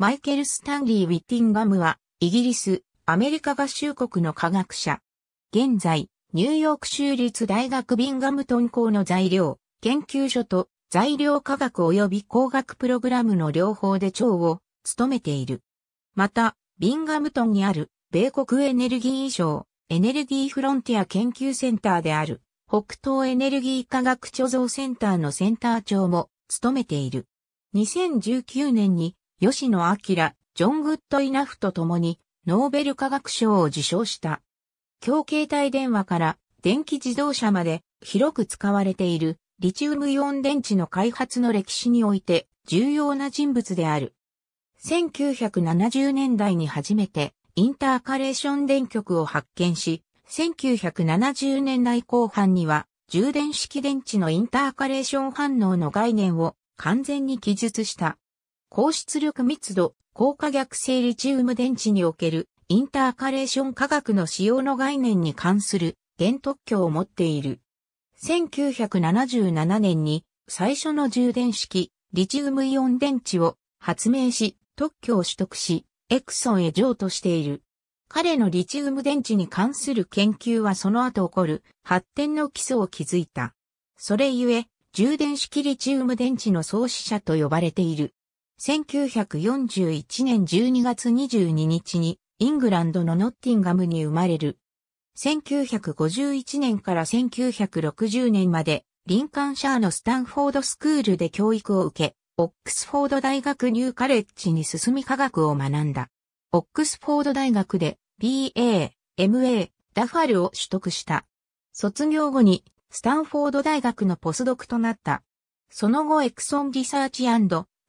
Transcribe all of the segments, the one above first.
マイケル・スタンリー・ウィッティンガムは、イギリス、アメリカ合衆国の科学者。現在、ニューヨーク州立大学ビンガムトン校の材料、研究所と材料科学及び工学プログラムの両方で長を務めている。また、ビンガムトンにある米国エネルギー省エネルギーフロンティア研究センターである北東エネルギー科学貯蔵センターのセンター長も務めている。2019年に吉野明、ジョン・グッド・イナフと共に、ノーベル化学賞を受賞した。強携帯電話から電気自動車まで広く使われているリチウムイオン電池の開発の歴史において重要な人物である。1970年代に初めてインターカレーション電極を発見し、1970年代後半には充電式電池のインターカレーション反応の概念を完全に記述した。高出力密度、高価逆性リチウム電池におけるインターカレーション化学の使用の概念に関する原特許を持っている。1977年に最初の充電式リチウムイオン電池を発明し特許を取得しエクソンへ譲渡している。彼のリチウム電池に関する研究はその後起こる発展の基礎を築いた。それゆえ充電式リチウム電池の創始者と呼ばれている。1941年12月22日にイングランドのノッティンガムに生まれる。1951年から1960年までリンカンシャーのスタンフォードスクールで教育を受け、オックスフォード大学ニューカレッジに進み科学を学んだ。オックスフォード大学で BA、MA、ダファルを取得した。卒業後にスタンフォード大学のポスドクとなった。その後エクソンリサーチ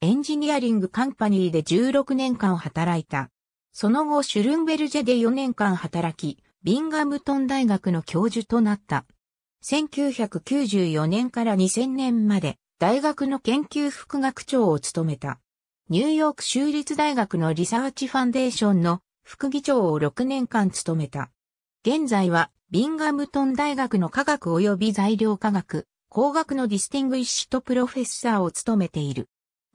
エンジニアリングカンパニーで16年間働いた。その後シュルンベルジェで4年間働き、ビンガムトン大学の教授となった。1994年から2000年まで大学の研究副学長を務めた。ニューヨーク州立大学のリサーチファンデーションの副議長を6年間務めた。現在はビンガムトン大学の科学及び材料科学、工学のディスティングイッシュとプロフェッサーを務めている。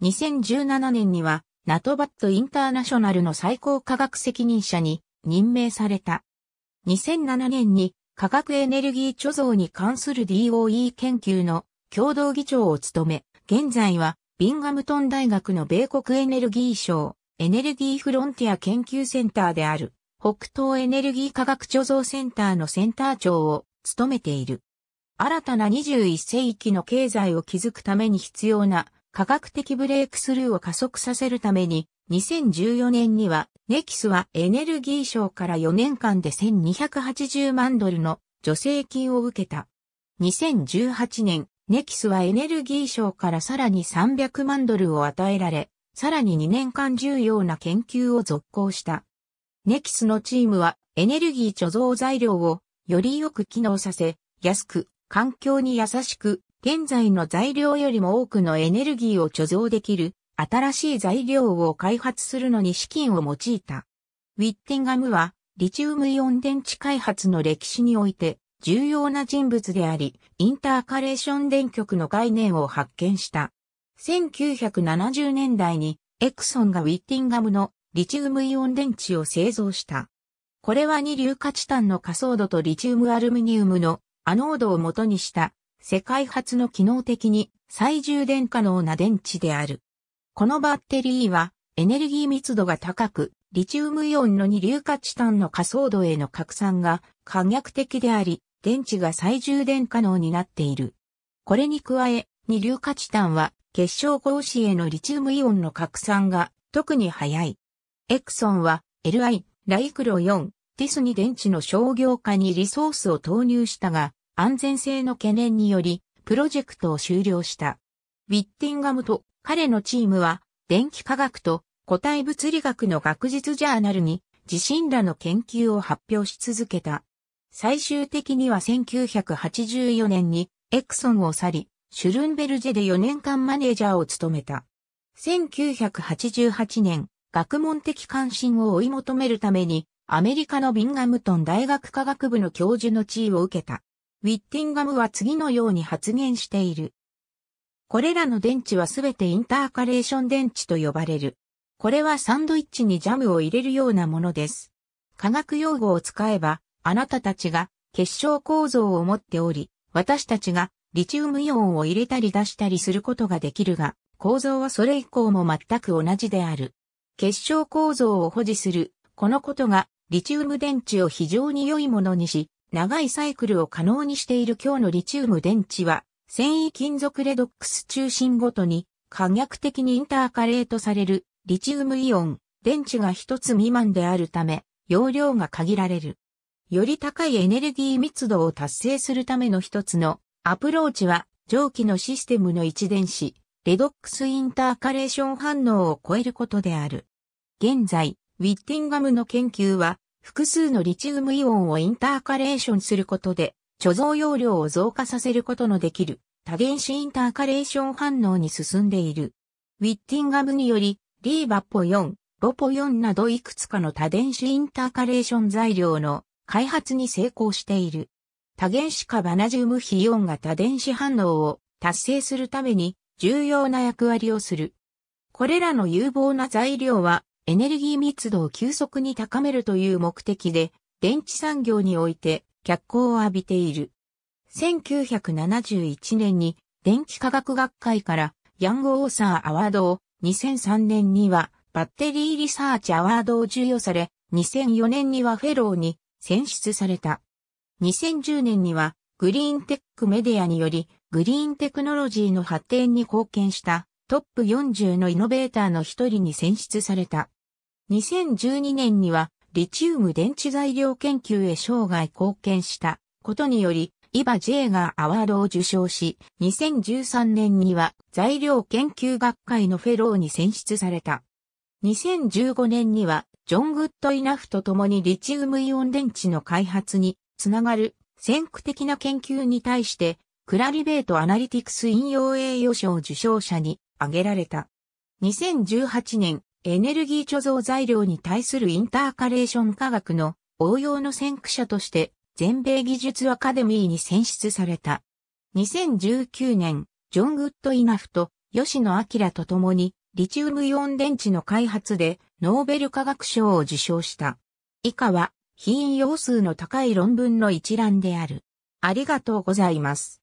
2017年には、ナトバットインターナショナルの最高科学責任者に任命された。2007年に科学エネルギー貯蔵に関する DOE 研究の共同議長を務め、現在はビンガムトン大学の米国エネルギー省エネルギーフロンティア研究センターである北東エネルギー科学貯蔵センターのセンター長を務めている。新たな21世紀の経済を築くために必要な科学的ブレイクスルーを加速させるために、2014年には、ネキスはエネルギー省から4年間で1280万ドルの助成金を受けた。2018年、ネキスはエネルギー省からさらに300万ドルを与えられ、さらに2年間重要な研究を続行した。ネキスのチームはエネルギー貯蔵材料をよりよく機能させ、安く、環境に優しく、現在の材料よりも多くのエネルギーを貯蔵できる新しい材料を開発するのに資金を用いた。ウィッティンガムはリチウムイオン電池開発の歴史において重要な人物であり、インターカレーション電極の概念を発見した。1970年代にエクソンがウィッティンガムのリチウムイオン電池を製造した。これは二硫化チタンの仮想度とリチウムアルミニウムのアノードを元にした世界初の機能的に再充電可能な電池である。このバッテリーはエネルギー密度が高く、リチウムイオンの二硫化チタンの仮想度への拡散が可逆的であり、電池が再充電可能になっている。これに加え、二硫化チタンは結晶格子へのリチウムイオンの拡散が特に早い。エクソンは LI、ライクロ4、ティスに電池の商業化にリソースを投入したが、安全性の懸念により、プロジェクトを終了した。ウィッティンガムと彼のチームは、電気科学と固体物理学の学術ジャーナルに自身らの研究を発表し続けた。最終的には1984年にエクソンを去り、シュルンベルジェで4年間マネージャーを務めた。1988年、学問的関心を追い求めるために、アメリカのビンガムトン大学科学部の教授の地位を受けた。ウィッティンガムは次のように発言している。これらの電池はすべてインターカレーション電池と呼ばれる。これはサンドイッチにジャムを入れるようなものです。科学用語を使えば、あなたたちが結晶構造を持っており、私たちがリチウムイオンを入れたり出したりすることができるが、構造はそれ以降も全く同じである。結晶構造を保持する、このことがリチウム電池を非常に良いものにし、長いサイクルを可能にしている今日のリチウム電池は、繊維金属レドックス中心ごとに、可逆的にインターカレートされるリチウムイオン、電池が一つ未満であるため、容量が限られる。より高いエネルギー密度を達成するための一つのアプローチは、蒸気のシステムの一電子、レドックスインターカレーション反応を超えることである。現在、ウィッティンガムの研究は、複数のリチウムイオンをインターカレーションすることで、貯蔵容量を増加させることのできる多原子インターカレーション反応に進んでいる。ウィッティンガムにより、リーバポ4、ロポ4などいくつかの多電子インターカレーション材料の開発に成功している。多原子カバナジウムイオンが多電子反応を達成するために重要な役割をする。これらの有望な材料はエネルギー密度を急速に高めるという目的で、電池産業において脚光を浴びている。1971年に電気科学学会からヤング・オーサー・アワードを、2003年にはバッテリー・リサーチ・アワードを授与され、2004年にはフェローに選出された。2010年にはグリーンテックメディアによりグリーンテクノロジーの発展に貢献したトップ40のイノベーターの一人に選出された。2012年にはリチウム電池材料研究へ生涯貢献したことにより、イバ・ジェーガー・アワードを受賞し、2013年には材料研究学会のフェローに選出された。2015年には、ジョン・グッド・イナフと共にリチウムイオン電池の開発につながる先駆的な研究に対して、クラリベート・アナリティクス引用栄誉賞受賞者に挙げられた。2018年、エネルギー貯蔵材料に対するインターカレーション科学の応用の先駆者として全米技術アカデミーに選出された。2019年、ジョン・グッド・イナフと吉野明と共にリチウムイオン電池の開発でノーベル化学賞を受賞した。以下は、品用数の高い論文の一覧である。ありがとうございます。